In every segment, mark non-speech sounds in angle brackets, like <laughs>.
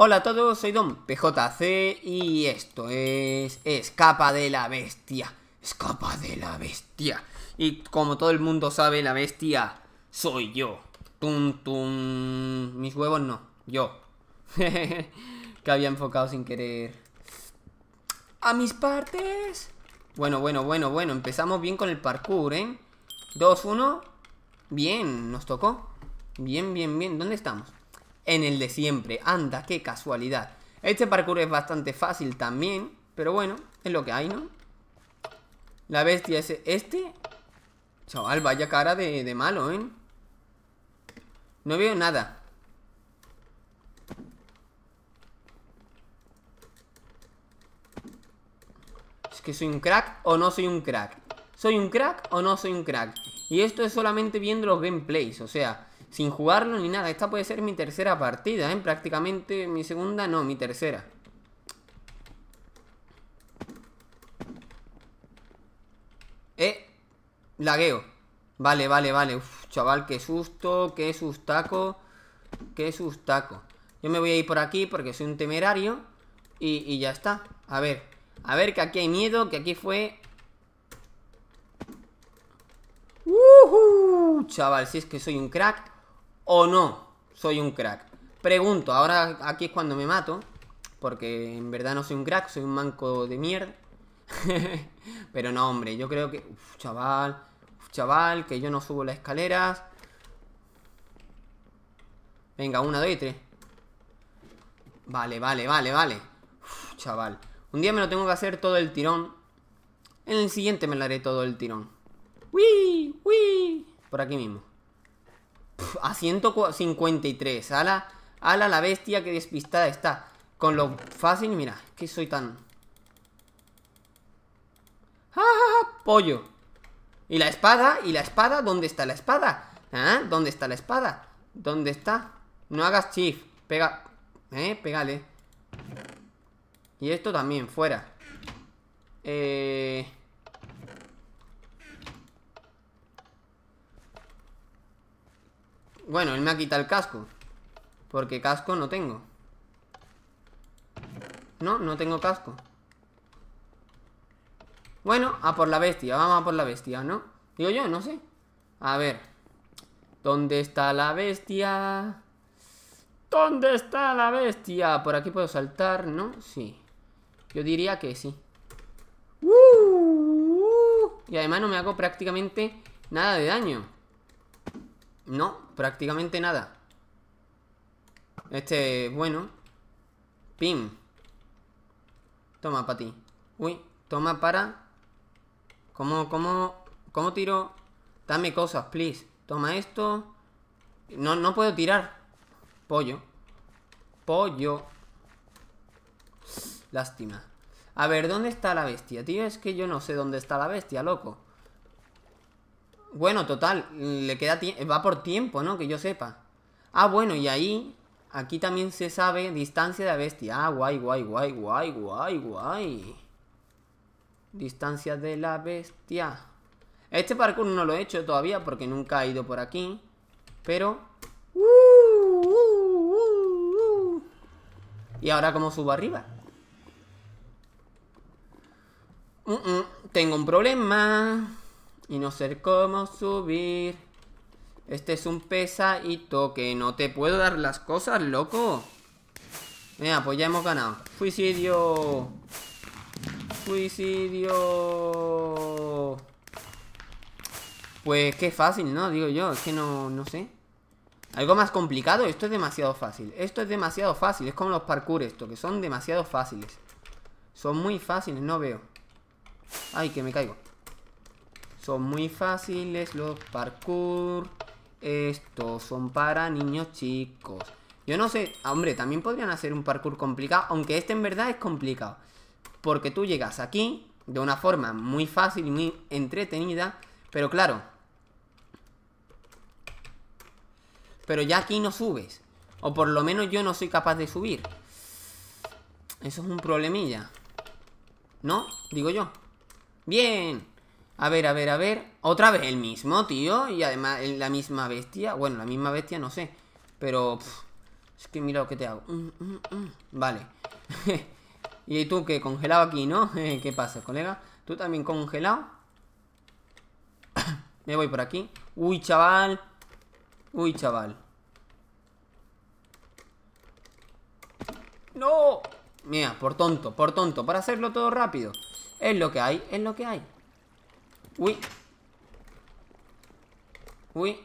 Hola a todos, soy Don PJC y esto es Escapa de la Bestia. Escapa de la Bestia. Y como todo el mundo sabe, la bestia soy yo. Tum, tum. Mis huevos no, yo. <laughs> que había enfocado sin querer. A mis partes. Bueno, bueno, bueno, bueno. Empezamos bien con el parkour, ¿eh? 2, 1. Bien, nos tocó. Bien, bien, bien. ¿Dónde estamos? en el de siempre. Anda, qué casualidad. Este parkour es bastante fácil también, pero bueno, es lo que hay, ¿no? La bestia es este. Chaval, vaya cara de, de malo, ¿eh? No veo nada. Es que soy un crack o no soy un crack. Soy un crack o no soy un crack. Y esto es solamente viendo los gameplays, o sea sin jugarlo ni nada. Esta puede ser mi tercera partida, ¿eh? Prácticamente mi segunda, no, mi tercera. Eh, lagueo. Vale, vale, vale. Uf, chaval, qué susto, qué sustaco, qué sustaco. Yo me voy a ir por aquí porque soy un temerario y, ya está. A ver, a ver que aquí hay miedo, que aquí fue Uh chaval, si es que soy un crack o no soy un crack. Pregunto, ahora aquí es cuando me mato, porque en verdad no soy un crack, soy un manco de mierda. <laughs> Pero no, hombre, yo creo que... chaval, chaval, que yo no subo las escaleras. Venga, una, dos y tres. Vale, vale, vale, vale. chaval. Un día me lo tengo que hacer todo el tirón. En el siguiente me lo haré todo el tirón. ¡Wii! uy Por aquí mismo a 153. Ala, ala la bestia que despistada está. Con lo fácil, mira, que soy tan... ¡Ja, ¡Ah, ah, ah! pollo! ¿Y la espada? ¿Y la espada? ¿Dónde está la espada? ¿Ah? ¿Dónde está la espada? ¿Dónde está? No hagas chief. Pega... Eh, pégale. Y esto también, fuera. Eh... Bueno, él me ha quitado el casco. Porque casco no tengo. No, no tengo casco. Bueno, a por la bestia. Vamos a por la bestia, ¿no? Digo yo, no sé. A ver. ¿Dónde está la bestia? ¿Dónde está la bestia? Por aquí puedo saltar, ¿no? Sí. Yo diría que sí. ¡Uh! Y además no me hago prácticamente nada de daño. No, prácticamente nada Este, bueno Pim Toma para ti Uy, toma para ¿Cómo, cómo, cómo tiro? Dame cosas, please Toma esto No, no puedo tirar Pollo Pollo Lástima A ver, ¿dónde está la bestia? Tío, es que yo no sé dónde está la bestia, loco bueno, total, le queda va por tiempo, ¿no? Que yo sepa. Ah, bueno, y ahí, aquí también se sabe distancia de la bestia. Ah, guay, guay, guay, guay, guay, guay. Distancia de la bestia. Este parkour no lo he hecho todavía porque nunca he ido por aquí. Pero... Uh, uh, uh. ¿Y ahora cómo subo arriba? Mm, mm, tengo un problema. Y no sé cómo subir. Este es un pesadito que no te puedo dar las cosas, loco. Mira, pues ya hemos ganado. Suicidio. Suicidio. Pues qué fácil, ¿no? Digo yo, es que no, no sé. Algo más complicado, esto es demasiado fácil. Esto es demasiado fácil, es como los parkour esto, que son demasiado fáciles. Son muy fáciles, no veo. Ay, que me caigo. Son muy fáciles los parkour. Estos son para niños chicos. Yo no sé, hombre, también podrían hacer un parkour complicado, aunque este en verdad es complicado. Porque tú llegas aquí de una forma muy fácil y muy entretenida, pero claro. Pero ya aquí no subes. O por lo menos yo no soy capaz de subir. Eso es un problemilla. ¿No? Digo yo. Bien. A ver, a ver, a ver. Otra vez el mismo, tío. Y además la misma bestia. Bueno, la misma bestia no sé. Pero... es que mira lo que te hago. Mm, mm, mm. Vale. <laughs> y tú que congelado aquí, ¿no? <laughs> ¿Qué pasa, colega? ¿Tú también congelado? <coughs> Me voy por aquí. Uy, chaval. Uy, chaval. ¡No! Mira, por tonto, por tonto. Para hacerlo todo rápido. Es lo que hay, es lo que hay. Uy. Uy.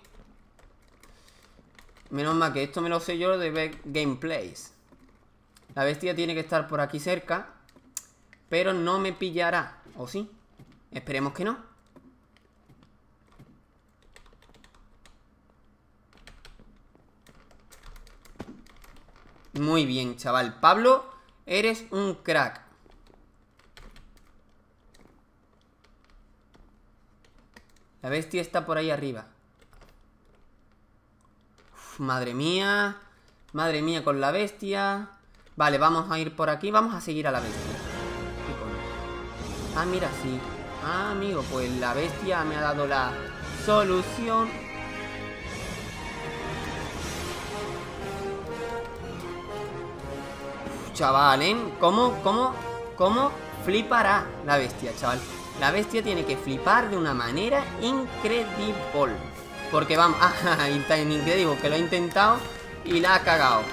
Menos mal que esto me lo sé yo de ver gameplays. La bestia tiene que estar por aquí cerca. Pero no me pillará. ¿O sí? Esperemos que no. Muy bien, chaval. Pablo, eres un crack. La bestia está por ahí arriba. madre mía. Madre mía con la bestia. Vale, vamos a ir por aquí. Vamos a seguir a la bestia. Ah, mira, sí. Ah, amigo, pues la bestia me ha dado la solución. chaval, ¿eh? ¿Cómo, cómo, cómo flipará la bestia, chaval? La bestia tiene que flipar de una manera <laughs> ah, increíble. Porque vamos... Ah, increíble, que lo ha intentado y la ha cagado.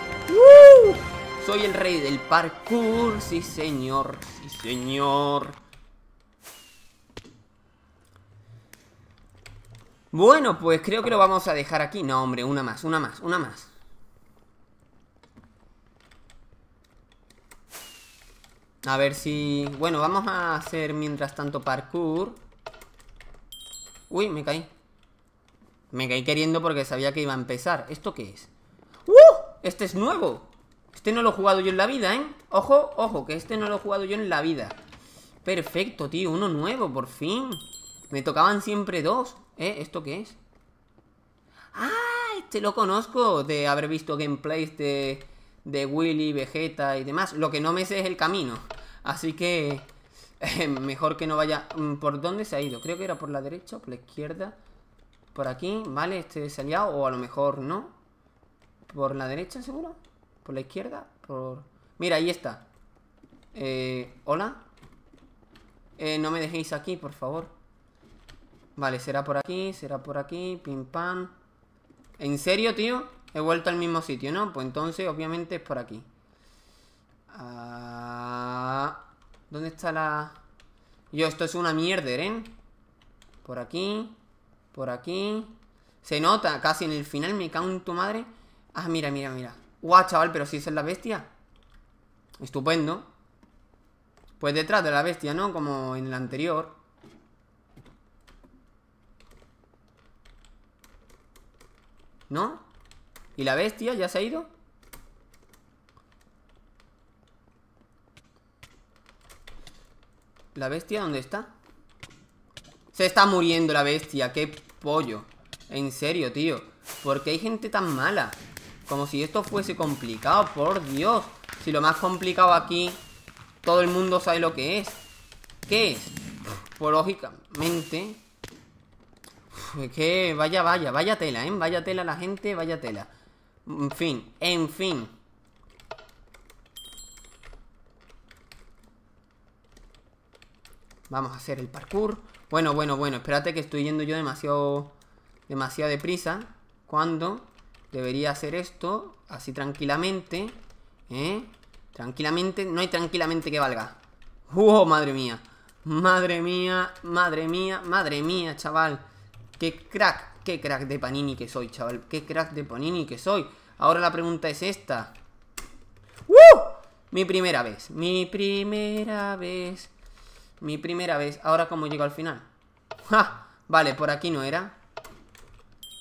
Soy el rey del parkour, sí señor, sí señor. Bueno, pues creo que lo vamos a dejar aquí. No, hombre, una más, una más, una más. A ver si... Bueno, vamos a hacer mientras tanto parkour. Uy, me caí. Me caí queriendo porque sabía que iba a empezar. ¿Esto qué es? ¡Uh! Este es nuevo. Este no lo he jugado yo en la vida, ¿eh? Ojo, ojo, que este no lo he jugado yo en la vida. Perfecto, tío. Uno nuevo, por fin. Me tocaban siempre dos. ¿Eh? ¿Esto qué es? ¡Ah! Este lo conozco de haber visto gameplays de, de Willy, Vegeta y demás. Lo que no me sé es el camino. Así que <laughs> mejor que no vaya... Mm, ¿Por dónde se ha ido? Creo que era por la derecha, por la izquierda. Por aquí, ¿vale? Este se ha O a lo mejor no. ¿Por la derecha, seguro? ¿Por la izquierda? Por... Mira, ahí está. Eh, ¿Hola? Eh, no me dejéis aquí, por favor. Vale, será por aquí, será por aquí. Pim, pam. ¿En serio, tío? He vuelto al mismo sitio, ¿no? Pues entonces, obviamente, es por aquí. Ah... ¿Dónde está la...? Yo, esto es una mierda, ¿eh? Por aquí. Por aquí. Se nota casi en el final. Me cago tu madre. Ah, mira, mira, mira. Guau, chaval, pero si esa es la bestia. Estupendo. Pues detrás de la bestia, ¿no? Como en la anterior. ¿No? ¿Y la bestia ya se ha ido? ¿La bestia dónde está? Se está muriendo la bestia, qué pollo En serio, tío ¿Por qué hay gente tan mala? Como si esto fuese complicado, por Dios Si lo más complicado aquí Todo el mundo sabe lo que es ¿Qué es? Pues lógicamente que vaya, vaya, vaya tela, ¿eh? Vaya tela la gente, vaya tela En fin, en fin Vamos a hacer el parkour. Bueno, bueno, bueno. Espérate que estoy yendo yo demasiado... Demasiado deprisa. ¿Cuándo? debería hacer esto. Así tranquilamente. ¿Eh? Tranquilamente. No hay tranquilamente que valga. ¡Oh, Madre mía. Madre mía. Madre mía. Madre mía, chaval. ¡Qué crack! ¡Qué crack de Panini que soy, chaval! ¡Qué crack de Panini que soy! Ahora la pregunta es esta. ¡Uh! Mi primera vez. Mi primera vez. Mi primera vez. Ahora cómo llego al final. ¡Ja! Vale, por aquí no era.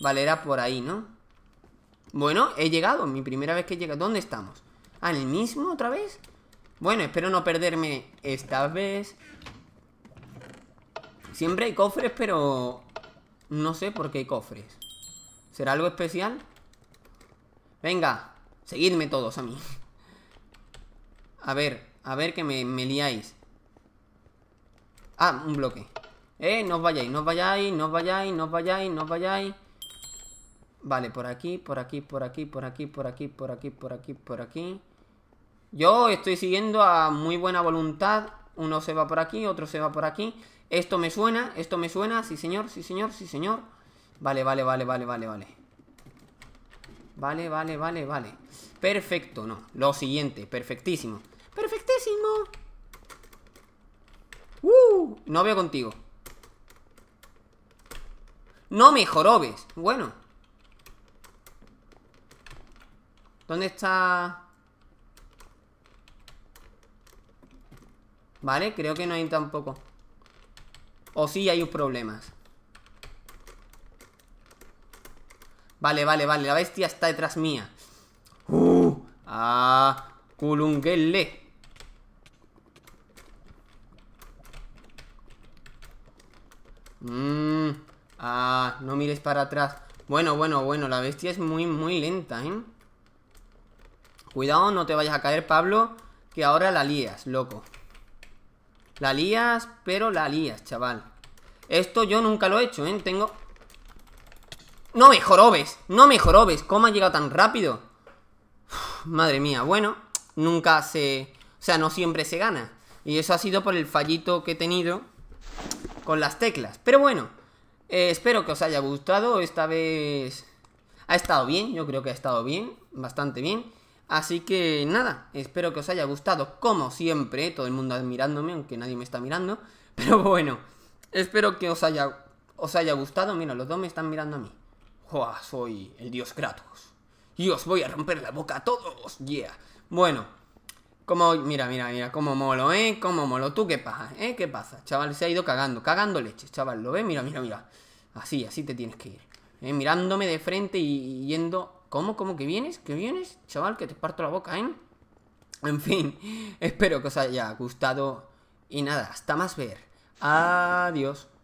Vale, era por ahí, ¿no? Bueno, he llegado. Mi primera vez que he ¿Dónde estamos? ¿Al el mismo otra vez? Bueno, espero no perderme esta vez. Siempre hay cofres, pero... No sé por qué hay cofres. ¿Será algo especial? Venga, seguidme todos a mí. <laughs> A ver, a ver que me, me liáis. Ah, un bloque Eh, no os vayáis, no os vayáis, no os vayáis, no os vayáis, no os vayáis Vale, por aquí, por aquí, por aquí, por aquí, por aquí, por aquí, por aquí, por aquí Yo estoy siguiendo a muy buena voluntad Uno se va por aquí, otro se va por aquí Esto me suena, esto me suena Sí señor, sí señor, sí señor Vale, vale, vale, vale, vale, vale Vale, vale, vale, vale Perfecto, no, lo siguiente, perfectísimo Perfectísimo no veo contigo. No me jorobes. Bueno. ¿Dónde está...? Vale, creo que no hay tampoco. O sí hay un problema Vale, vale, vale. La bestia está detrás mía. ¡Uh! ¡Ah! ¡Culunguele! Mmm. Ah, no mires para atrás. Bueno, bueno, bueno, la bestia es muy, muy lenta, ¿eh? Cuidado, no te vayas a caer, Pablo, que ahora la lías, loco. La lías, pero la lías, chaval. Esto yo nunca lo he hecho, ¿eh? Tengo... ¡No me jorobes! ¡No me jorobes! ¿Cómo ha llegado tan rápido? madre mía, bueno, nunca se... O sea, no siempre se gana. Y eso ha sido por el fallito que he tenido con las teclas. Pero bueno, eh, espero que os haya gustado. Esta vez ha estado bien, yo creo que ha estado bien, bastante bien. Así que nada, espero que os haya gustado, como siempre, todo el mundo admirándome, aunque nadie me está mirando. <laughs> Pero bueno, espero que os haya, os haya gustado. Mira, los dos me están mirando a mí. Joa, Soy el dios Kratos. Y os voy a romper la boca a todos. Yeah. Bueno. Como, mira, mira, mira, como molo, ¿eh? Como molo. ¿Tú qué pasa? ¿Eh? ¿Qué pasa? Chaval, se ha ido cagando, cagando leche chaval. ¿Lo ves? Mira, mira, mira. Así, así te tienes que ir. ¿Eh? Mirándome de frente y yendo... ¿Cómo? ¿Cómo que vienes? ¿Que vienes? Chaval, que te parto la boca, ¿eh? En fin, <laughs> espero que os haya gustado. Y nada, hasta más ver. Adiós.